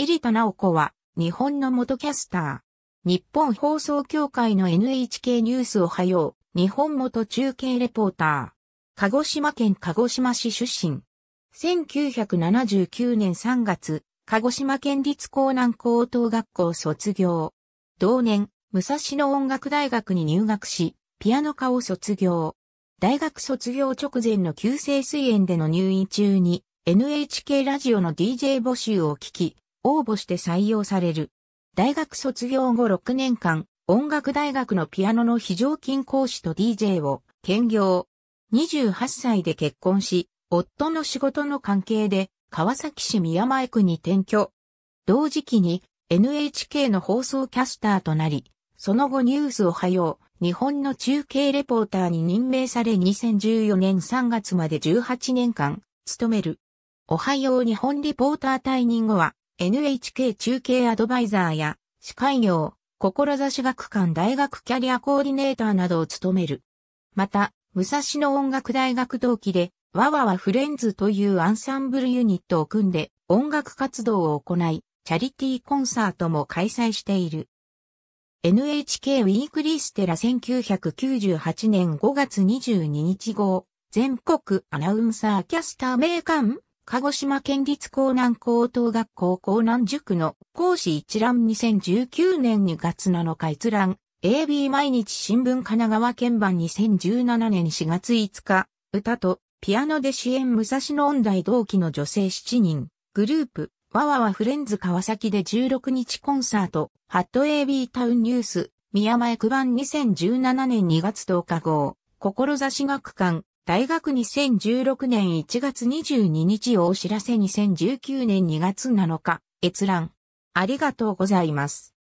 入田直子は、日本の元キャスター。日本放送協会の NHK ニュースおはよう、日本元中継レポーター。鹿児島県鹿児島市出身。1979年3月、鹿児島県立江南高等学校卒業。同年、武蔵野音楽大学に入学し、ピアノ科を卒業。大学卒業直前の急性水炎での入院中に、NHK ラジオの DJ 募集を聞き、応募して採用される。大学卒業後6年間、音楽大学のピアノの非常勤講師と DJ を兼業。28歳で結婚し、夫の仕事の関係で川崎市宮前区に転居。同時期に NHK の放送キャスターとなり、その後ニュースをはよう、日本の中継レポーターに任命され2014年3月まで18年間、務める。おはよう日本リポーター退任後は、NHK 中継アドバイザーや、司会業、志学館大学キャリアコーディネーターなどを務める。また、武蔵野音楽大学同期で、ワワわフレンズというアンサンブルユニットを組んで音楽活動を行い、チャリティーコンサートも開催している。NHK ウィークリーステラ1998年5月22日号、全国アナウンサーキャスター名鑑鹿児島県立江南高等学校江南塾の講師一覧2019年2月7日閲覧 AB 毎日新聞神奈川県版2017年4月5日歌とピアノで支援武蔵野音大同期の女性7人グループわわわフレンズ川崎で16日コンサート、ハット AB タウンニュース、宮前区版2017年2月10日号、志学館、大学2016年1月22日をお知らせ2019年2月7日、閲覧。ありがとうございます。